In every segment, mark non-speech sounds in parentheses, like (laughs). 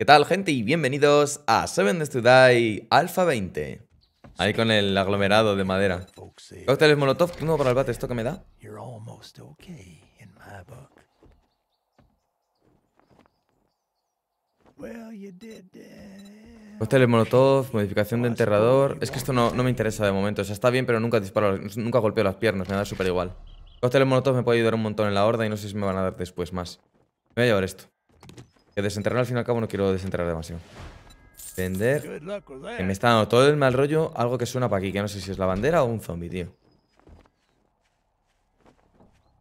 ¿Qué tal, gente? Y bienvenidos a Seven Days to Alpha 20. Ahí con el aglomerado de madera. Cócteles Molotov, ¿Tengo para el bate, ¿esto que me da? Cócteles Molotov, modificación de enterrador. Es que esto no, me interesa de momento. O sea, está bien, pero nunca disparo, nunca golpeo las piernas, me da súper igual. Cócteles Molotov me puede ayudar un montón en la horda y no sé si me van a dar después más. Me voy a llevar esto. Que desenterrar al fin y al cabo no quiero desenterrar demasiado. Vender. Que me eh. está dando todo el mal rollo algo que suena para aquí, que no sé si es la bandera o un zombie, tío.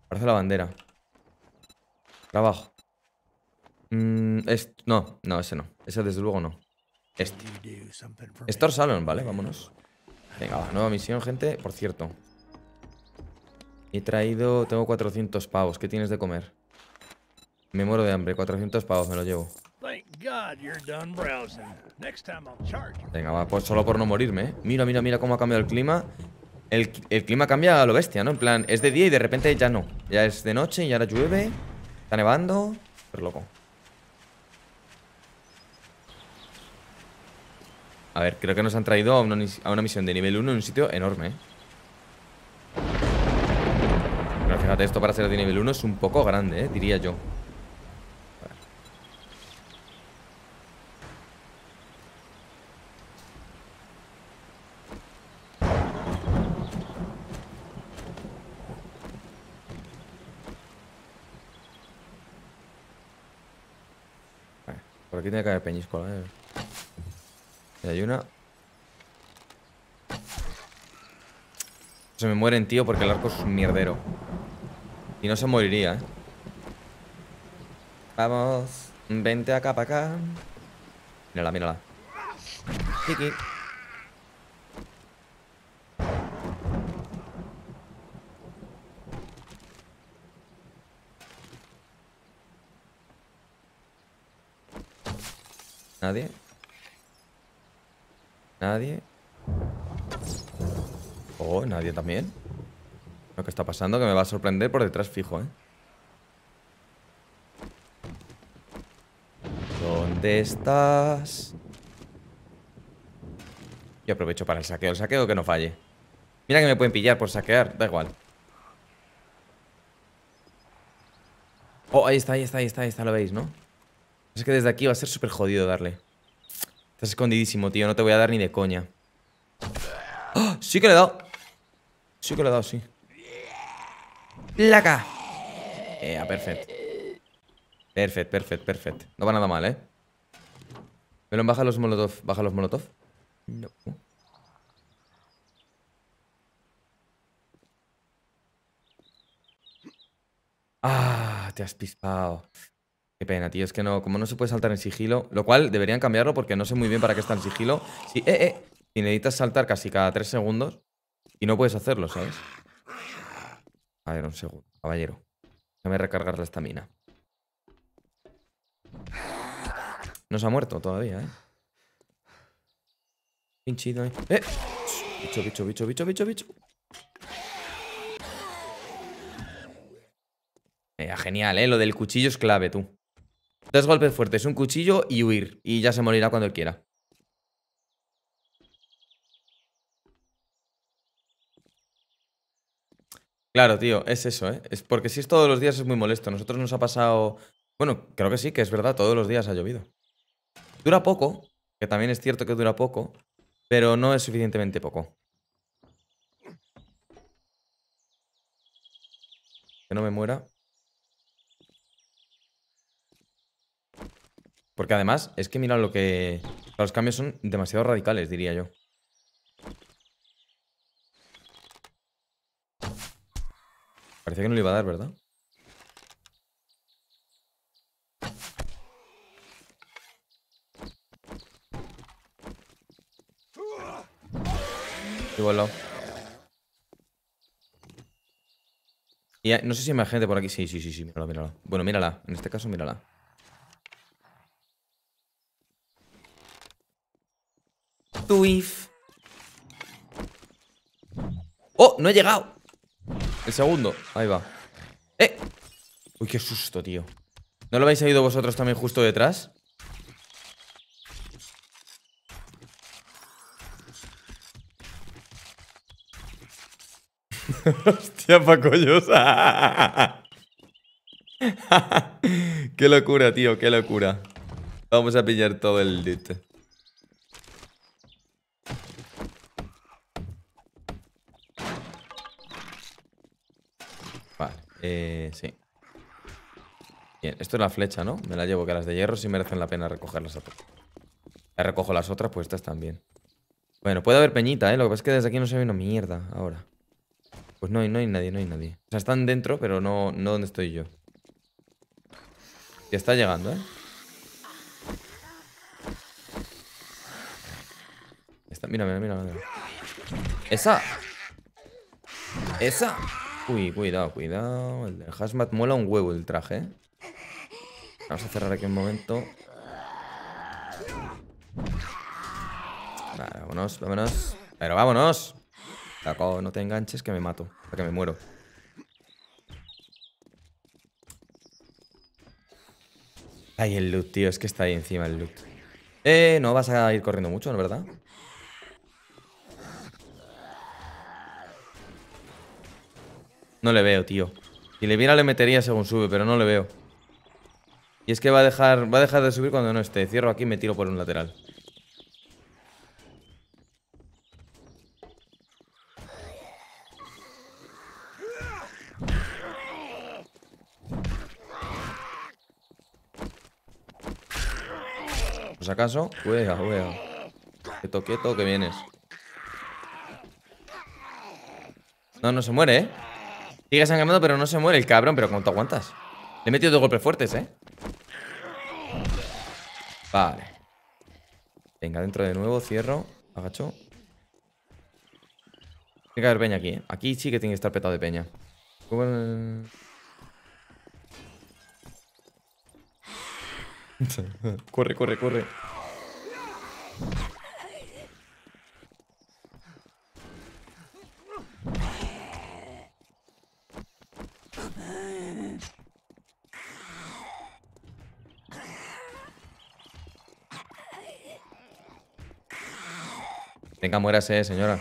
Parece la bandera. Trabajo. Mm, no, no, ese no. Ese desde luego no. Este. Store Salon, vale, vámonos. Venga, nueva misión, gente. Por cierto. He traído... Tengo 400 pavos. ¿Qué tienes de comer? Me muero de hambre, 400 pavos me lo llevo. Venga, va, pues solo por no morirme, ¿eh? Mira, mira, mira cómo ha cambiado el clima. El, clima cambia a lo bestia, ¿no? En plan, es de día y de repente ya no. Ya es de noche y ahora llueve. Está nevando. Pero loco. A ver, creo que nos han traído a una, misión de nivel 1 en un sitio enorme, ¿eh? Pero fíjate, esto para ser de nivel 1 es un poco grande, ¿eh? Diría yo. aquí tiene que haber peñisco, eh. Y hay una. Se me mueren, tío, porque el arco es un mierdero. Y no se moriría, ¿eh? Vamos. Vente acá para acá. Mírala, mírala. Kiki. Nadie. Nadie. Oh, nadie también. Lo que está pasando que me va a sorprender por detrás fijo, ¿eh? ¿Dónde estás? Yo aprovecho para el saqueo. El saqueo que no falle. Mira que me pueden pillar por saquear. Da igual. Oh, ahí está, ahí está, ahí está, ahí está. Lo veis, ¿no? Es que desde aquí va a ser súper jodido darle. Estás escondidísimo, tío. No te voy a dar ni de coña. ¡Ah! Sí que le he dado. Sí que le he dado, sí. ¡Laca! Eh, perfecto. Perfecto, perfecto, perfecto. No va nada mal, ¿eh? Melon, baja los molotov. Baja los molotov. No. Ah, te has pispado. Qué pena, tío. Es que no, como no se puede saltar en sigilo, lo cual deberían cambiarlo porque no sé muy bien para qué está en sigilo. Si, eh, eh, necesitas saltar casi cada tres segundos y no puedes hacerlo, ¿sabes? A ver, un segundo, caballero. Déjame recargar la estamina. No se ha muerto todavía, ¿eh? Pinchido, ¿eh? ¡Eh! Bicho, bicho, bicho, bicho, bicho, bicho. Eh, genial, ¿eh? Lo del cuchillo es clave, tú. Dos golpes fuertes, un cuchillo y huir. Y ya se morirá cuando quiera. Claro, tío, es eso, ¿eh? Es porque si es todos los días es muy molesto. Nosotros nos ha pasado... Bueno, creo que sí, que es verdad, todos los días ha llovido. Dura poco, que también es cierto que dura poco, pero no es suficientemente poco. Que no me muera. Porque además, es que mira lo que... Los cambios son demasiado radicales, diría yo. Parecía que no le iba a dar, ¿verdad? Y voló. Y eh, no sé si hay más gente por aquí. Sí, sí, sí, sí, mírala, mírala. Bueno, mírala. En este caso, mírala. ¡Oh! No he llegado. El segundo. Ahí va. ¡Eh! Uy, qué susto, tío. ¿No lo habéis oído vosotros también justo detrás? (laughs) Hostia, Pacollosa. (laughs) qué locura, tío, qué locura. Vamos a pillar todo el dito. Eh, sí. Bien, esto es la flecha, ¿no? Me la llevo, que las de hierro sí merecen la pena recogerlas a recojo las otras, pues estas también. Bueno, puede haber peñita, ¿eh? Lo que pasa es que desde aquí no se ve una mierda ahora. Pues no, no hay nadie, no hay nadie. O sea, están dentro, pero no, no donde estoy yo. Ya está llegando, ¿eh? mira, mira, mira, mira. Esa. Esa. Uy, cuidado, cuidado. El del hazmat mola un huevo el traje, ¿eh? Vamos a cerrar aquí un momento. vámonos, vámonos. Pero vámonos. Taco, no te enganches que me mato. Que me muero. Ay, el loot, tío. Es que está ahí encima el loot. Eh, no vas a ir corriendo mucho, ¿no verdad? No le veo, tío. Si le viera le metería según sube, pero no le veo. Y es que va a dejar, va a dejar de subir cuando no esté. Cierro aquí y me tiro por un lateral. Pues acaso, juega juega. Quieto, quieto, que vienes. No, no se muere, ¿eh? Sigue sangrando, pero no se muere el cabrón. Pero ¿cuánto aguantas? Le he metido dos golpes fuertes, ¿eh? Vale. Venga, dentro de nuevo, cierro. Agacho. Tiene que haber peña aquí, ¿eh? Aquí sí que tiene que estar petado de peña. (laughs) corre, corre, corre. Venga, muérase, señora.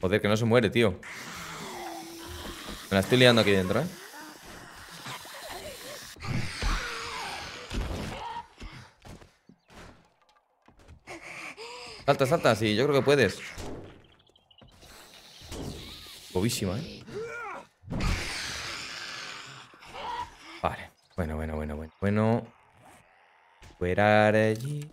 Joder, que no se muere, tío. Me la estoy liando aquí dentro, ¿eh? Salta, salta, sí, yo creo que puedes. Bobísima, ¿eh? Vale. Bueno, bueno, bueno, bueno. Bueno. Fuera allí.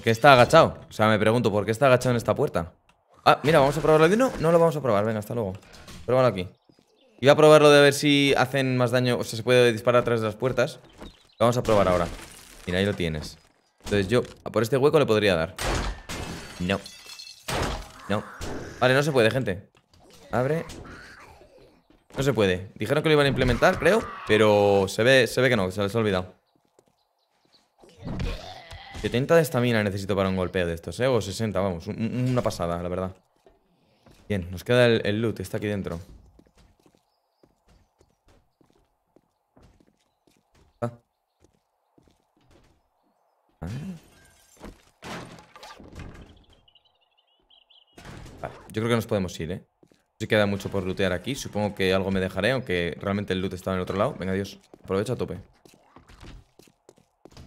¿Por qué está agachado? O sea, me pregunto, ¿por qué está agachado en esta puerta? Ah, mira, vamos a probarlo de no. No lo vamos a probar, venga, hasta luego. Pruébalo aquí. Iba a probarlo de ver si hacen más daño. O sea, se puede disparar Atrás de las puertas. vamos a probar ahora. Mira, ahí lo tienes. Entonces yo, por este hueco le podría dar. No. No. Vale, no se puede, gente. Abre. No se puede. Dijeron que lo iban a implementar, creo. Pero se ve, se ve que no, se les ha olvidado. 70 de estamina necesito para un golpeo de estos, ¿eh? O 60, vamos. una pasada, la verdad. Bien, nos queda el, loot. Está aquí dentro. Ah. Vale, yo creo que nos podemos ir, ¿eh? se queda mucho por lootear aquí. Supongo que algo me dejaré, aunque realmente el loot está en el otro lado. Venga, Dios. Aprovecha a tope.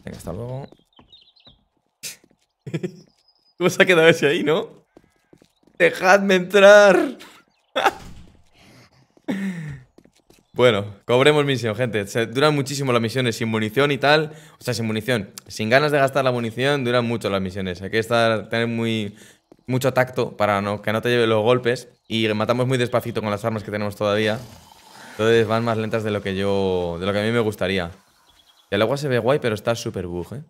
Venga, hasta luego. (laughs) Tú se ha quedado ese ahí, ¿no? ¡Dejadme entrar! (laughs) bueno, cobremos misión, gente. duran muchísimo las misiones sin munición y tal. O sea, sin munición. Sin ganas de gastar la munición, duran mucho las misiones. Hay que estar, tener muy, mucho tacto para que no te lleve los golpes. Y matamos muy despacito con las armas que tenemos todavía. Entonces van más lentas de lo que yo. de lo que a mí me gustaría. El agua se ve guay, pero está súper bug, ¿eh?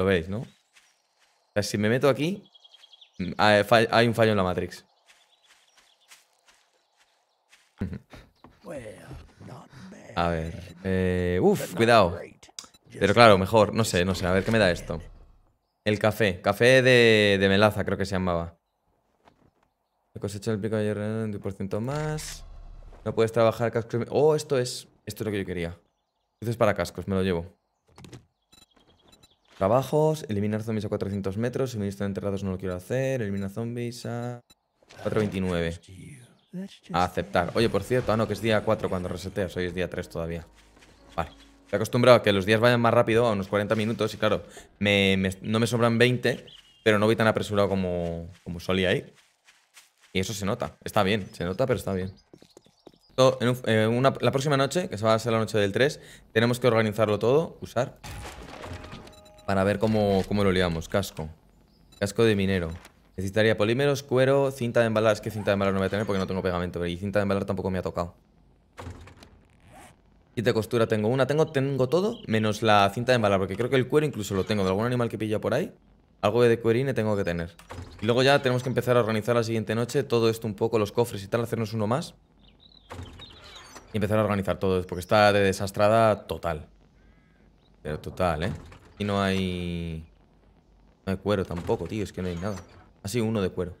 Lo veis, ¿no? O sea, si me meto aquí, mm, hay un fallo en la Matrix. A ver. Eh, uf, cuidado. Pero claro, mejor. No sé, no sé. A ver qué me da esto. El café. Café de, melaza, creo que se llamaba. He cosechado el pico ayer en 10% más. No puedes trabajar cascos. Oh, esto es. Esto es lo que yo quería. Esto es para cascos, me lo llevo. Trabajos, eliminar zombies a 400 metros, suministro de enterrados no lo quiero hacer, eliminar zombies a 429. A aceptar. Oye, por cierto, ah, no, que es día 4 cuando reseteas, hoy es día 3 todavía. Vale. Estoy acostumbrado a que los días vayan más rápido, a unos 40 minutos, y claro, no me sobran 20, pero no voy tan apresurado como, como solía ir. Y eso se nota, está bien, se nota, pero está bien. Eh, la próxima noche, que se va a ser la noche del 3, tenemos que organizarlo todo, usar para ver cómo, lo liamos. Casco. Casco de minero. Necesitaría polímeros, cuero, cinta de embalar. Es que cinta de embalar no voy a tener porque no tengo pegamento. Y cinta de embalar tampoco me ha tocado. Y de costura tengo una. Tengo, tengo todo menos la cinta de embalar. Porque creo que el cuero incluso lo tengo. De algún animal que pilla por ahí. Algo de cuerine tengo que tener. Y luego ya tenemos que empezar a organizar la siguiente noche. Todo esto un poco, los cofres y tal. Hacernos uno más. Y empezar a organizar todo. Porque está de desastrada total. Pero total, ¿eh? Y no hay... No hay cuero tampoco, tío. Es que no hay nada. Ha sido uno de cuero.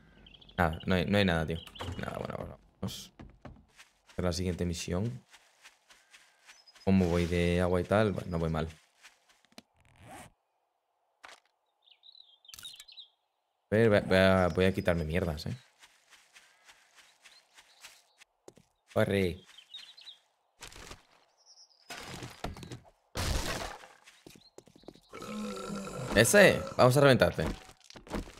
Nada, no hay, nada, tío. Nada, bueno, bueno vamos. la siguiente misión. ¿Cómo voy de agua y tal? no voy mal. voy a, voy a quitarme mierdas, eh. Corre. ¡Ese! Vamos a reventarte.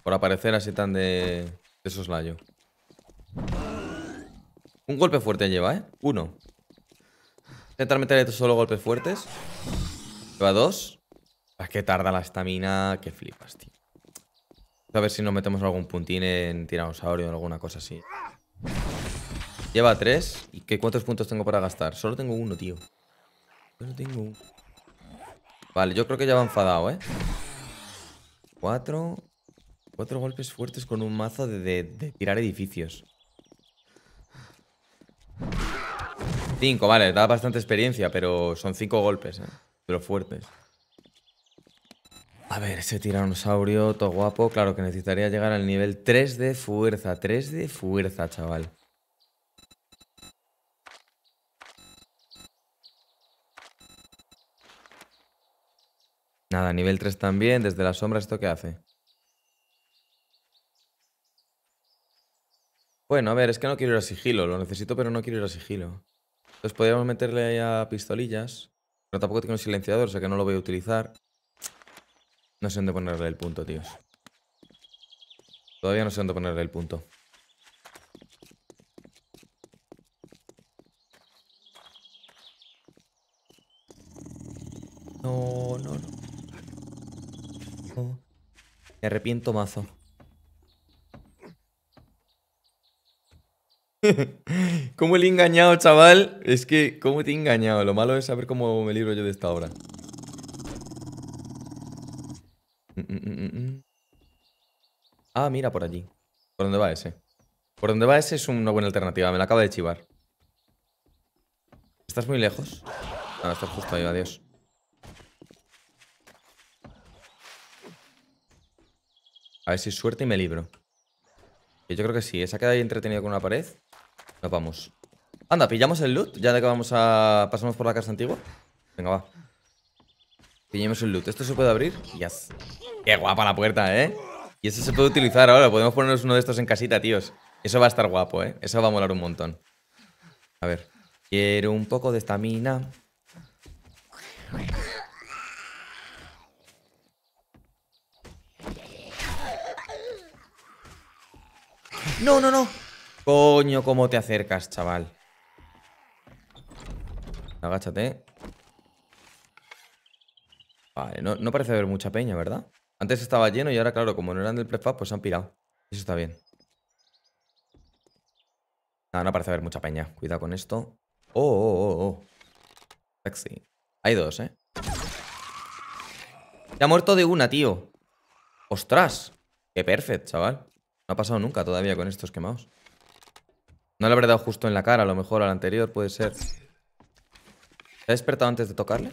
Por aparecer así tan de... De soslayo. Un golpe fuerte lleva, ¿eh? Uno. Intentar meterle solo golpes fuertes. Lleva dos. Es que tarda la estamina que flipas, tío. A ver si nos metemos algún puntín en tiranosaurio o alguna cosa así. Lleva tres. ¿Y qué, cuántos puntos tengo para gastar? Solo tengo uno, tío. Solo tengo uno. Vale, yo creo que ya va enfadado, ¿eh? Cuatro. Cuatro golpes fuertes con un mazo de, tirar edificios. Cinco, vale, da bastante experiencia, pero son cinco golpes, ¿eh? Pero fuertes. A ver, ese tiranosaurio, todo guapo. Claro que necesitaría llegar al nivel 3 de fuerza. 3 de fuerza, chaval. Nada, nivel 3 también. Desde la sombra, ¿esto qué hace? Bueno, a ver, es que no quiero ir a sigilo. Lo necesito, pero no quiero ir a sigilo. Entonces podríamos meterle a pistolillas. Pero tampoco tengo un silenciador, o sea que no lo voy a utilizar. No sé dónde ponerle el punto, tíos. Todavía no sé dónde ponerle el punto. No, no, no. Me arrepiento mazo. (laughs) ¿Cómo le he engañado, chaval? Es que, ¿cómo te he engañado? Lo malo es saber cómo me libro yo de esta obra. Mm, mm, mm, ah, mira, por allí. ¿Por dónde va ese? Por dónde va ese es una buena alternativa. Me la acaba de chivar. ¿Estás muy lejos? Ah, estás justo ahí, adiós. A ver si suerte y me libro. Yo creo que sí. Esa ¿eh? queda ahí entretenida con una pared. Nos vamos. Anda, pillamos el loot. Ya de que vamos a... Pasamos por la casa antigua. Venga, va. Pillamos el loot. ¿Esto se puede abrir? Yes. Qué guapa la puerta, ¿eh? Y eso se puede utilizar ahora. Podemos ponernos uno de estos en casita, tíos. Eso va a estar guapo, ¿eh? Eso va a molar un montón. A ver. Quiero un poco de estamina. No, no, no. Coño, cómo te acercas, chaval. Agáchate. Vale, no, parece haber mucha peña, ¿verdad? Antes estaba lleno y ahora, claro, como no eran del prefab, pues se han pirado. Eso está bien. Nada, no parece haber mucha peña. Cuidado con esto. Oh, oh, oh, oh. Sexy. Hay dos, ¿eh? Se ha muerto de una, tío. ¡Ostras! ¡Qué perfecto, chaval! No ha pasado nunca todavía con estos quemados. No le habré dado justo en la cara, a lo mejor al anterior puede ser. ¿Se ha despertado antes de tocarle?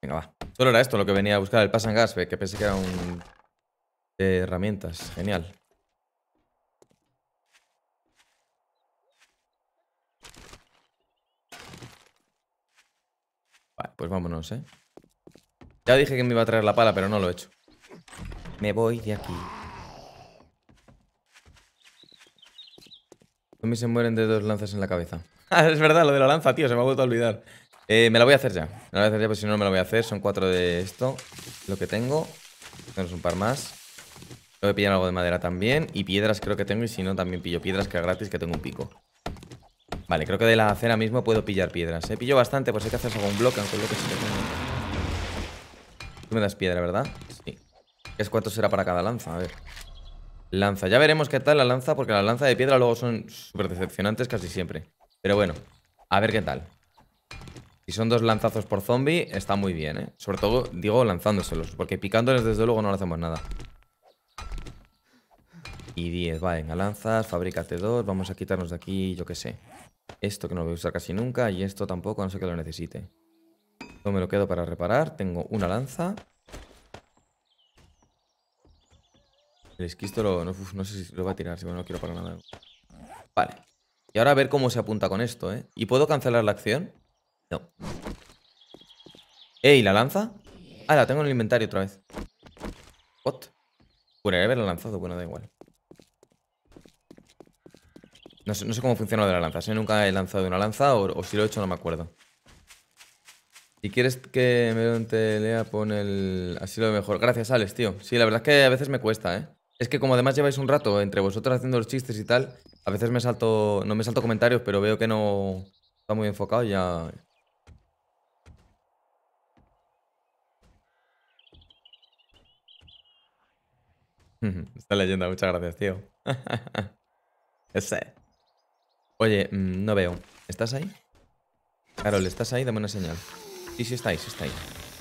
Venga, va. Solo era esto lo que venía a buscar, el Passangas, eh, que pensé que era un... De eh, herramientas. Genial. Pues vámonos, ¿eh? Ya dije que me iba a traer la pala, pero no lo he hecho. Me voy de aquí. mí se mueren de dos lanzas en la cabeza. (laughs) es verdad, lo de la lanza, tío, se me ha vuelto a olvidar. Eh, me la voy a hacer ya. Me la voy a hacer ya, pues si no, me la voy a hacer. Son cuatro de esto, lo que tengo. Tenemos un par más. Voy a pillar algo de madera también. Y piedras creo que tengo, y si no, también pillo piedras, que gratis, que tengo un pico. Vale, creo que de la acera mismo puedo pillar piedras. ¿eh? Pillo bastante, pues hay que hacerse algún bloque, aunque lo que Tú me das piedra, ¿verdad? Sí. ¿Es cuánto será para cada lanza? A ver. Lanza. Ya veremos qué tal la lanza, porque las lanzas de piedra luego son súper decepcionantes casi siempre. Pero bueno, a ver qué tal. Si son dos lanzazos por zombie, está muy bien, ¿eh? Sobre todo, digo, lanzándoselos, porque picándoles desde luego no le hacemos nada. Y 10, va, venga, lanzas, fabrícate dos, vamos a quitarnos de aquí, yo qué sé. Esto que no voy a usar casi nunca y esto tampoco, no sé que lo necesite. No me lo quedo para reparar. Tengo una lanza. El esquisto lo, no, sé si lo va a tirar, si no lo quiero para nada. Vale. Y ahora a ver cómo se apunta con esto, ¿eh? ¿Y puedo cancelar la acción? No. ¡Ey! la lanza? Ah, la tengo en el inventario otra vez. ¿What? haber haberla lanzado, bueno, da igual. No sé, cómo funciona lo de la lanza. Si nunca he lanzado una lanza o, si lo he hecho no me acuerdo. Si quieres que me te lea, pon el... Así lo mejor. Gracias, Alex, tío. Sí, la verdad es que a veces me cuesta, ¿eh? Es que como además lleváis un rato entre vosotros haciendo los chistes y tal, a veces me salto... No me salto comentarios, pero veo que no está muy enfocado y ya... (laughs) Está leyenda, muchas gracias, tío. (laughs) Ese. Oye, mm, no veo. ¿Estás ahí? Carol, ¿estás ahí? Dame una señal. Sí, sí está ahí, sí está ahí.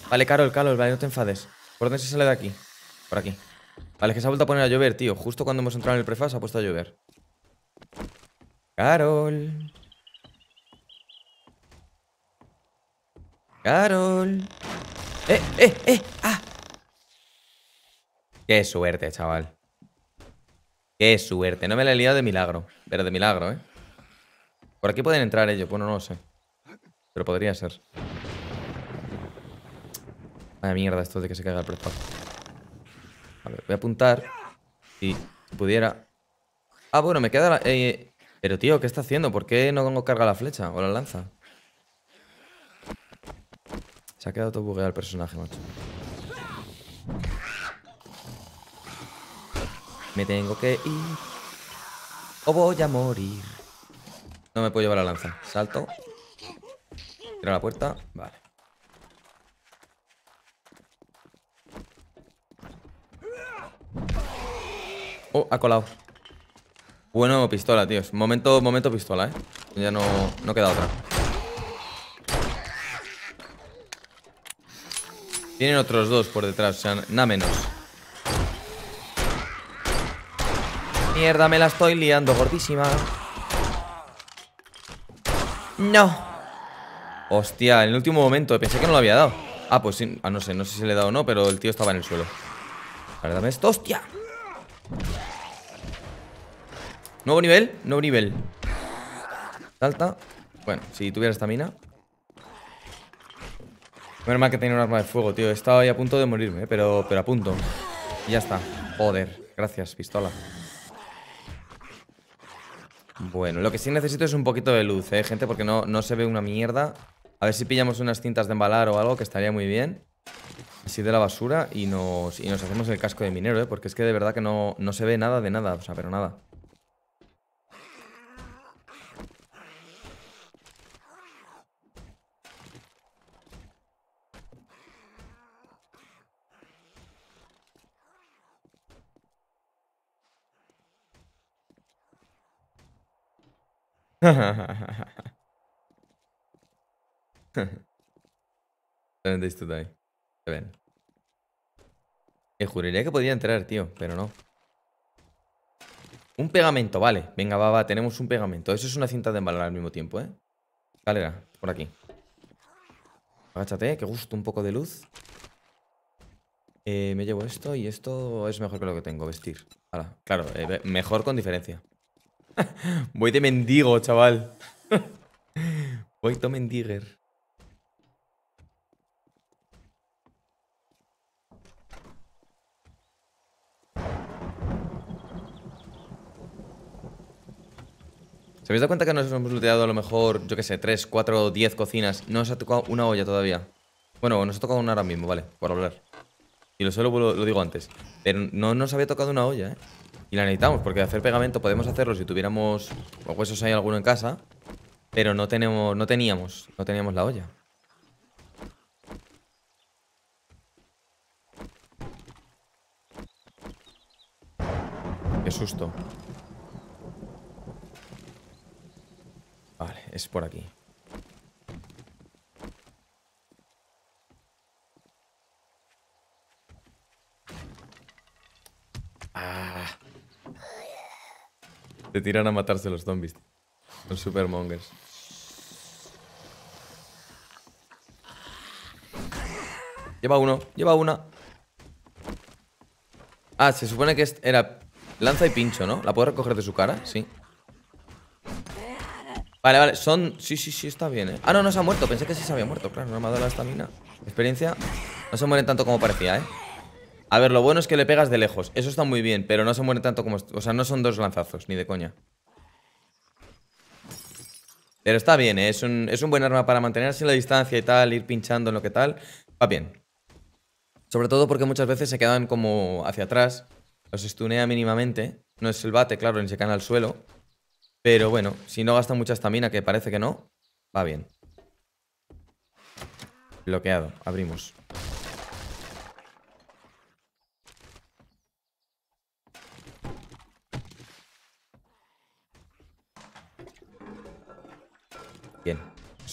Vale, Carol, Carol, vale, no te enfades. ¿Por dónde se sale de aquí? Por aquí. Vale, es que se ha vuelto a poner a llover, tío. Justo cuando hemos entrado en el prefaz ha puesto a llover. Carol. Carol. ¡Eh, eh, eh! ¡Ah! ¡Qué suerte, chaval! ¡Qué suerte! No me la he liado de milagro. Pero de milagro, ¿eh? Por aquí pueden entrar ellos. Bueno, no lo sé. Pero podría ser. Vaya mierda esto de que se caiga el prepack. A ver, voy a apuntar. Y si pudiera... Ah, bueno, me queda la... Eh, pero tío, ¿qué está haciendo? ¿Por qué no tengo carga la flecha o la lanza? Se ha quedado todo bugueado el personaje, macho. Me tengo que ir. O voy a morir. No me puedo llevar la lanza. Salto. Tira la puerta. Vale. Oh, ha colado. Bueno, pistola, tíos. Momento, momento pistola, ¿eh? Ya no, no queda otra. Tienen otros dos por detrás, o sea, nada menos. Mierda, me la estoy liando gordísima. No. Hostia, en el último momento. Pensé que no lo había dado. Ah, pues sí. Ah, no sé. No sé si le he dado o no, pero el tío estaba en el suelo. ver, dame esto. ¡Hostia! Nuevo nivel. Nuevo nivel. Salta. Bueno, si tuviera esta mina. Menos mal que tenía un arma de fuego, tío. Estaba ahí a punto de morirme, eh, pero, pero a punto. Y ya está. Joder. Gracias, pistola. Bueno, lo que sí necesito es un poquito de luz, eh, gente, porque no, no se ve una mierda. A ver si pillamos unas cintas de embalar o algo, que estaría muy bien. Así de la basura y nos, nos hacemos el casco de minero, ¿eh? Porque es que de verdad que no, no se ve nada de nada, o sea, pero nada. (laughs) Me juraría que podía entrar, tío, pero no. Un pegamento, vale. Venga, va, va, tenemos un pegamento. Eso es una cinta de embalar al mismo tiempo, ¿eh? Galera, por aquí. Agáchate, que gusto, un poco de luz. Eh, me llevo esto y esto es mejor que lo que tengo, vestir. claro, eh, mejor con diferencia. (laughs) Voy de mendigo, chaval. (laughs) Voy to mendiger ¿Se habéis dado cuenta que nos hemos looteado a lo mejor, yo qué sé, 3, 4, 10 cocinas? No nos ha tocado una olla todavía. Bueno, nos ha tocado una ahora mismo, vale, por hablar. Y lo solo lo digo antes. Pero no nos había tocado una olla, ¿eh? Y la necesitamos, porque hacer pegamento podemos hacerlo si tuviéramos o huesos hay alguno en casa. Pero no tenemos, no teníamos, no teníamos la olla. Qué susto. Vale, es por aquí. Ah. Te tiran a matarse los zombies. Son supermongers. Lleva uno, lleva una. Ah, se supone que era lanza y pincho, ¿no? ¿La puedo recoger de su cara? Sí. Vale, vale, son... Sí, sí, sí, está bien, ¿eh? Ah, no, no se ha muerto. Pensé que sí se había muerto. Claro, no me ha dado la estamina. Experiencia... No se mueren tanto como parecía, ¿eh? A ver, lo bueno es que le pegas de lejos. Eso está muy bien, pero no se muere tanto como... O sea, no son dos lanzazos, ni de coña. Pero está bien, ¿eh? es, un, buen arma para mantenerse en la distancia y tal, ir pinchando en lo que tal. Va bien. Sobre todo porque muchas veces se quedan como hacia atrás. Los estunea mínimamente. No es el bate, claro, ni se caen al suelo. Pero bueno, si no gasta mucha estamina, que parece que no, va bien. Bloqueado, abrimos.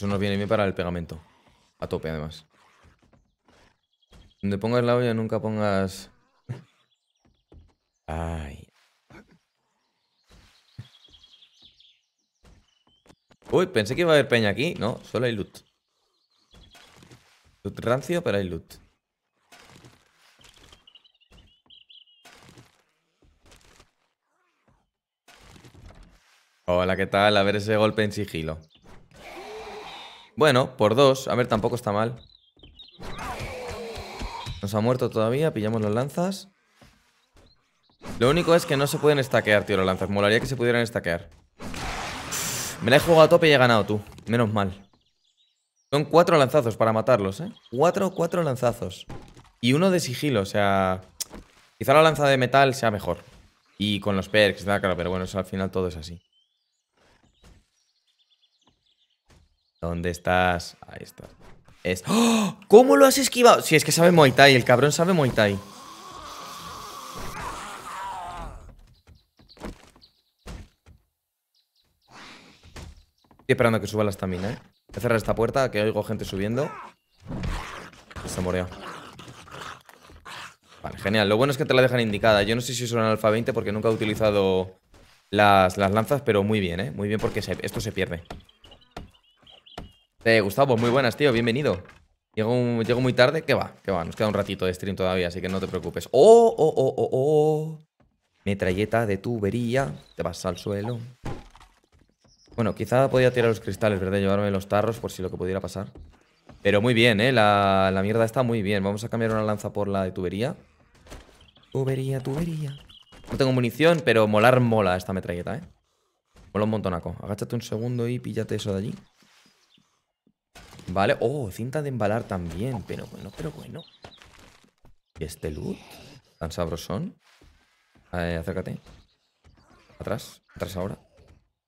Eso nos viene bien para el pegamento. A tope, además. Donde pongas la olla nunca pongas... Ay. Uy, pensé que iba a haber peña aquí. No, solo hay loot. Loot rancio, pero hay loot. Hola, ¿qué tal? A ver ese golpe en sigilo. Bueno, por dos. A ver, tampoco está mal. Nos ha muerto todavía. Pillamos las lanzas. Lo único es que no se pueden estaquear, tío, las lanzas. Molaría que se pudieran estaquear. Me la he jugado a tope y he ganado, tú. Menos mal. Son cuatro lanzazos para matarlos, ¿eh? Cuatro, cuatro lanzazos. Y uno de sigilo, o sea... Quizá la lanza de metal sea mejor. Y con los perks, claro, pero bueno, al final todo es así. ¿Dónde estás? Ahí está ¡Oh! ¿Cómo lo has esquivado? Si es que sabe Muay Thai, el cabrón sabe Muay Thai. Estoy esperando que suba la estamina, ¿eh? Voy a cerrar esta puerta, que oigo gente subiendo. Se murió. Vale, genial. Lo bueno es que te la dejan indicada. Yo no sé si son alfa 20 porque nunca he utilizado las, lanzas, pero muy bien, ¿eh? Muy bien porque esto se pierde. Eh, Gustavo, muy buenas, tío. Bienvenido. Llego, muy tarde. ¿Qué va? ¿Qué va? Nos queda un ratito de stream todavía, así que no te preocupes. ¡Oh, oh, oh, oh, oh! Metralleta de tubería. Te vas al suelo. Bueno, quizá podía tirar los cristales, ¿verdad? Llevarme los tarros por si lo que pudiera pasar. Pero muy bien, ¿eh? La, la mierda está muy bien. Vamos a cambiar una lanza por la de tubería. Tubería, tubería. No tengo munición, pero molar mola esta metralleta, ¿eh? Mola un montonaco. Agáchate un segundo y píllate eso de allí. Vale, oh, cinta de embalar también Pero bueno, pero bueno ¿Y este loot? Tan sabrosón eh, Acércate Atrás, atrás ahora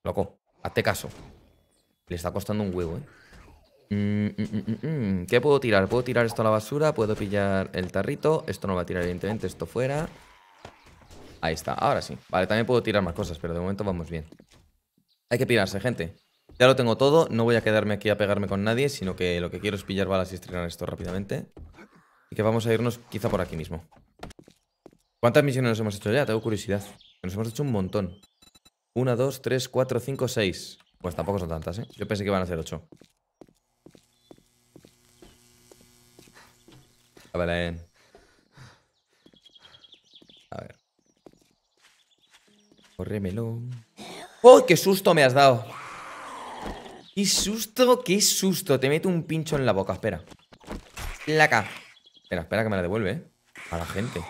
Loco, hazte caso Le está costando un huevo, eh mm, mm, mm, ¿Qué puedo tirar? Puedo tirar esto a la basura, puedo pillar el tarrito Esto no va a tirar evidentemente, esto fuera Ahí está, ahora sí Vale, también puedo tirar más cosas, pero de momento vamos bien Hay que pirarse, gente ya lo tengo todo, no voy a quedarme aquí a pegarme con nadie, sino que lo que quiero es pillar balas y estrenar esto rápidamente. Y que vamos a irnos quizá por aquí mismo. ¿Cuántas misiones nos hemos hecho ya? Tengo curiosidad. Nos hemos hecho un montón. Una, dos, tres, cuatro, cinco, seis. Pues tampoco son tantas, ¿eh? Yo pensé que iban a ser ocho. A ver, eh. A ver. ¡Oh, qué susto me has dado! ¡Qué susto! ¡Qué susto! Te meto un pincho en la boca, espera. Placa. Espera, espera que me la devuelve, ¿eh? A la gente.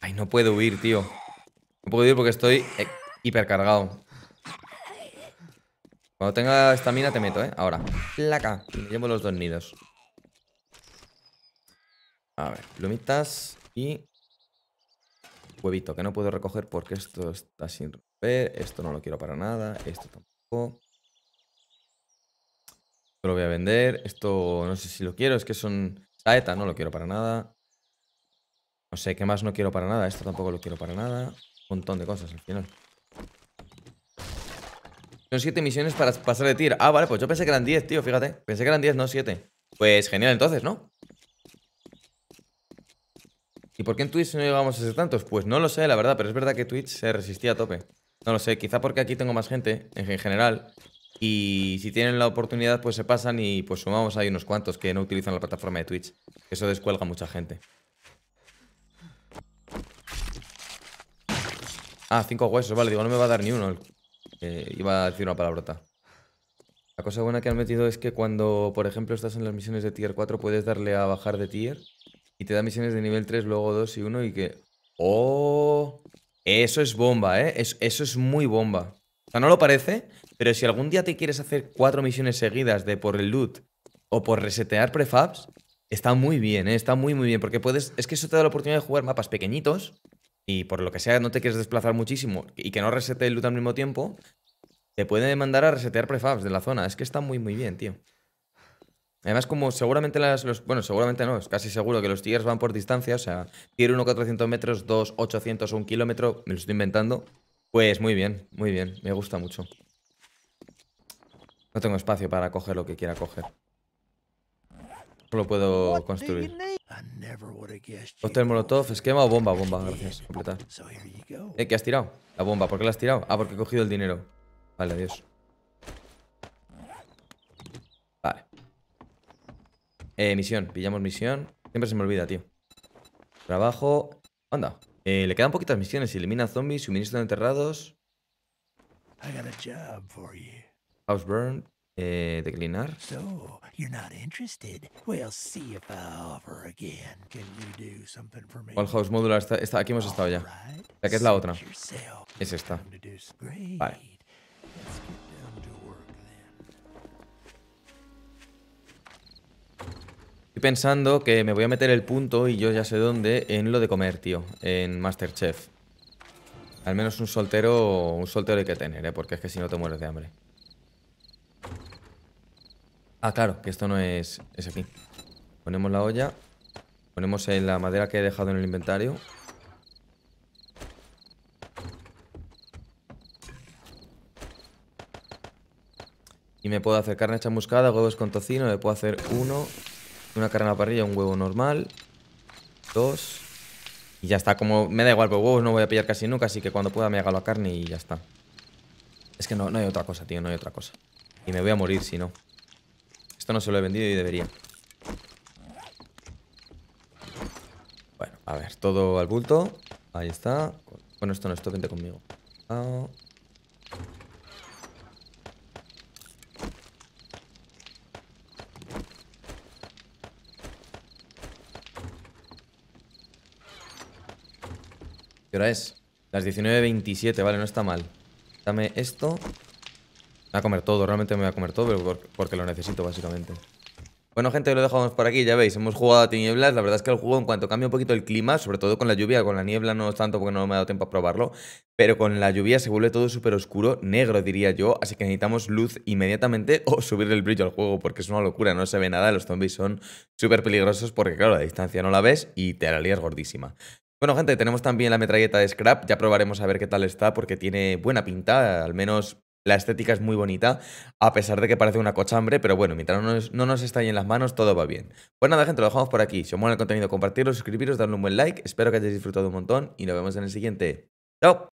Ay, no puedo huir, tío. No puedo huir porque estoy eh, hipercargado. Cuando tenga esta mina te meto, ¿eh? Ahora. Placa. llevo los dos nidos. A ver, plumitas y Huevito que no puedo recoger porque esto está sin romper. Esto no lo quiero para nada. Esto tampoco. Esto lo voy a vender. Esto no sé si lo quiero. Es que son saeta. No lo quiero para nada. No sé qué más no quiero para nada. Esto tampoco lo quiero para nada. Un montón de cosas al final. Son siete misiones para pasar de tir. Ah, vale, pues yo pensé que eran 10, tío, fíjate. Pensé que eran 10, no 7. Pues genial entonces, ¿no? ¿Y por qué en Twitch no llegamos a ser tantos? Pues no lo sé, la verdad, pero es verdad que Twitch se resistía a tope. No lo sé, quizá porque aquí tengo más gente en general. Y si tienen la oportunidad, pues se pasan y pues sumamos ahí unos cuantos que no utilizan la plataforma de Twitch. Eso descuelga mucha gente. Ah, cinco huesos, vale, digo, no me va a dar ni uno. Eh, iba a decir una palabrota. La cosa buena que han metido es que cuando, por ejemplo, estás en las misiones de tier 4, puedes darle a bajar de tier y te da misiones de nivel 3, luego 2 y 1 y que... ¡Oh! Eso es bomba, ¿eh? eso es muy bomba. O sea, no lo parece, pero si algún día te quieres hacer cuatro misiones seguidas de por el loot o por resetear prefabs, está muy bien, ¿eh? Está muy, muy bien. Porque puedes... Es que eso te da la oportunidad de jugar mapas pequeñitos y por lo que sea no te quieres desplazar muchísimo y que no resete el loot al mismo tiempo, te puede mandar a resetear prefabs de la zona. Es que está muy, muy bien, tío. Además, como seguramente las. Los, bueno, seguramente no, es casi seguro que los tiers van por distancia, o sea, tier 1 400 metros, 2 800 o 1 kilómetro, me lo estoy inventando. Pues muy bien, muy bien, me gusta mucho. No tengo espacio para coger lo que quiera coger. lo puedo construir. Oster molotov, esquema o bomba, bomba, gracias. Completar. ¿Eh, ¿Qué has tirado? La bomba, ¿por qué la has tirado? Ah, porque he cogido el dinero. Vale, adiós. Eh, misión, pillamos misión. Siempre se me olvida, tío. Trabajo. Anda. Eh, le quedan poquitas misiones. Elimina zombies, suministro enterrados. House burn. Eh, declinar. So, you're house modular. Está, aquí hemos estado ya. La que es la otra. Es esta. Vale. pensando que me voy a meter el punto, y yo ya sé dónde, en lo de comer, tío. En Masterchef. Al menos un soltero, un soltero hay que tener, ¿eh? Porque es que si no te mueres de hambre. Ah, claro, que esto no es... Es aquí. Ponemos la olla. Ponemos en la madera que he dejado en el inventario. Y me puedo hacer carne chamuscada, huevos con tocino, le puedo hacer uno, una carne a la parrilla, un huevo normal. Dos. Y ya está. Como me da igual, pero huevos no voy a pillar casi nunca, así que cuando pueda me haga la carne y ya está. Es que no, no hay otra cosa, tío, no hay otra cosa. Y me voy a morir si no. Esto no se lo he vendido y debería. Bueno, a ver, todo al bulto. Ahí está. Bueno, esto no, esto vente conmigo. Ah. ¿Qué hora es? Las 19.27, vale, no está mal. Dame esto. Me voy a comer todo, realmente me voy a comer todo, porque lo necesito, básicamente. Bueno, gente, lo dejamos por aquí, ya veis, hemos jugado a tinieblas, la verdad es que el juego en cuanto cambia un poquito el clima, sobre todo con la lluvia, con la niebla no es tanto porque no me ha dado tiempo a probarlo, pero con la lluvia se vuelve todo súper oscuro, negro diría yo, así que necesitamos luz inmediatamente (laughs) o subir el brillo al juego porque es una locura, no se ve nada, los zombies son súper peligrosos porque claro, la distancia no la ves y te la lías gordísima. Bueno, gente, tenemos también la metralleta de Scrap. Ya probaremos a ver qué tal está porque tiene buena pinta, al menos la estética es muy bonita, a pesar de que parece una cochambre, pero bueno, mientras no nos, no nos en las manos, todo va bien. Pues nada, gente, lo dejamos por aquí. Si os mola el contenido, compartirlo, suscribiros, darle un buen like. Espero que hayáis disfrutado un montón y nos vemos en el siguiente. ¡Chao!